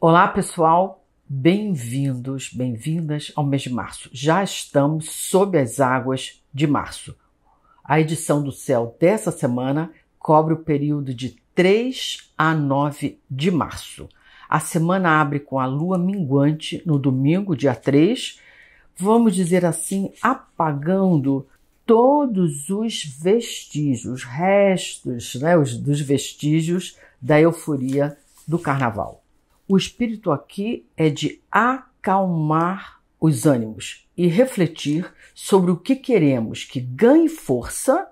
Olá, pessoal. Bem-vindos, bem-vindas ao mês de março. Já estamos sob as águas de março. A edição do céu dessa semana cobre o período de 3 a 9 de março. A semana abre com a lua minguante no domingo, dia 3, vamos dizer assim, apagando todos os vestígios, restos né, os, dos vestígios da euforia do carnaval. O espírito aqui é de acalmar os ânimos e refletir sobre o que queremos que ganhe força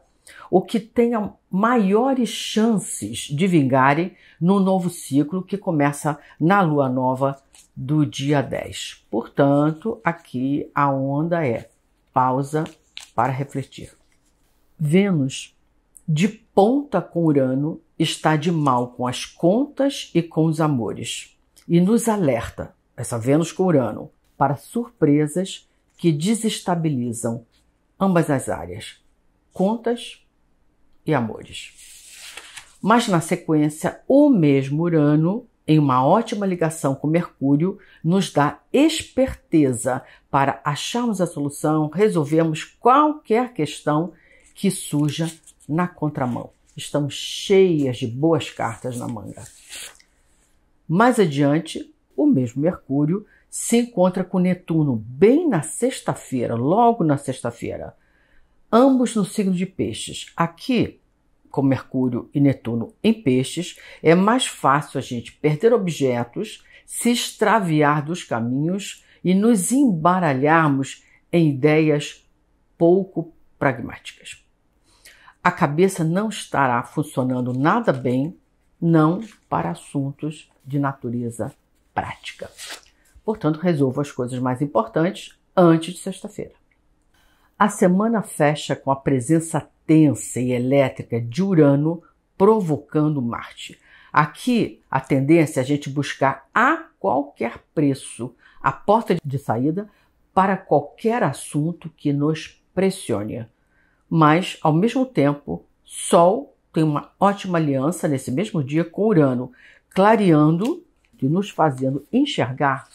ou que tenha maiores chances de vingarem no novo ciclo que começa na lua nova do dia 10. Portanto, aqui a onda é pausa para refletir. Vênus, de ponta com Urano, está de mal com as contas e com os amores e nos alerta, essa Vênus com Urano, para surpresas que desestabilizam ambas as áreas, contas e amores. Mas na sequência, o mesmo Urano, em uma ótima ligação com Mercúrio, nos dá esperteza para acharmos a solução, resolvermos qualquer questão que surja na contramão. Estamos cheias de boas cartas na manga. Mais adiante, o mesmo Mercúrio se encontra com Netuno bem na sexta-feira, logo na sexta-feira, ambos no signo de Peixes. Aqui, com Mercúrio e Netuno em Peixes, é mais fácil a gente perder objetos, se extraviar dos caminhos e nos embaralharmos em ideias pouco pragmáticas. A cabeça não estará funcionando nada bem não para assuntos de natureza prática. Portanto, resolva as coisas mais importantes antes de sexta-feira. A semana fecha com a presença tensa e elétrica de Urano provocando Marte. Aqui, a tendência é a gente buscar a qualquer preço a porta de saída para qualquer assunto que nos pressione. Mas, ao mesmo tempo, Sol tem uma ótima aliança nesse mesmo dia com Urano, clareando e nos fazendo enxergar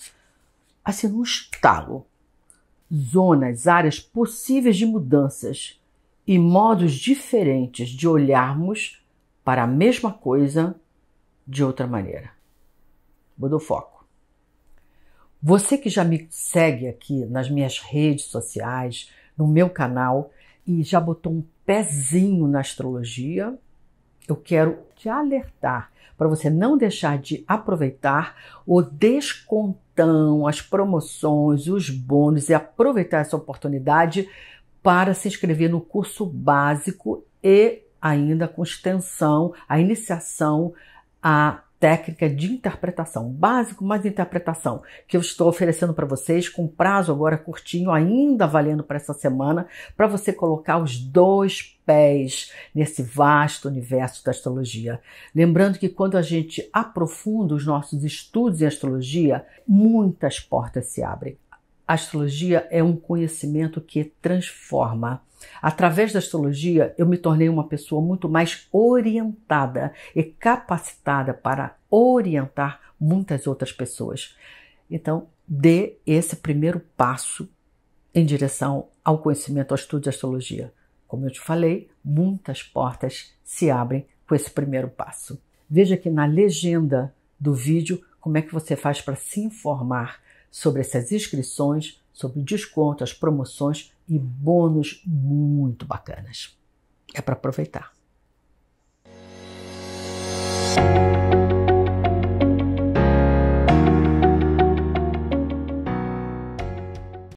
assim um estalo zonas, áreas possíveis de mudanças e modos diferentes de olharmos para a mesma coisa de outra maneira. Mudou foco. Você que já me segue aqui nas minhas redes sociais, no meu canal e já botou um pezinho na astrologia, eu quero te alertar para você não deixar de aproveitar o descontão, as promoções, os bônus e aproveitar essa oportunidade para se inscrever no curso básico e ainda com extensão, a iniciação a técnica de interpretação, básico, mas interpretação que eu estou oferecendo para vocês com prazo agora curtinho, ainda valendo para essa semana, para você colocar os dois pés nesse vasto universo da astrologia. Lembrando que quando a gente aprofunda os nossos estudos em astrologia, muitas portas se abrem. A astrologia é um conhecimento que transforma. Através da astrologia, eu me tornei uma pessoa muito mais orientada e capacitada para orientar muitas outras pessoas. Então, dê esse primeiro passo em direção ao conhecimento, ao estudo de astrologia. Como eu te falei, muitas portas se abrem com esse primeiro passo. Veja aqui na legenda do vídeo como é que você faz para se informar sobre essas inscrições, sobre descontos, promoções e bônus muito bacanas. É para aproveitar.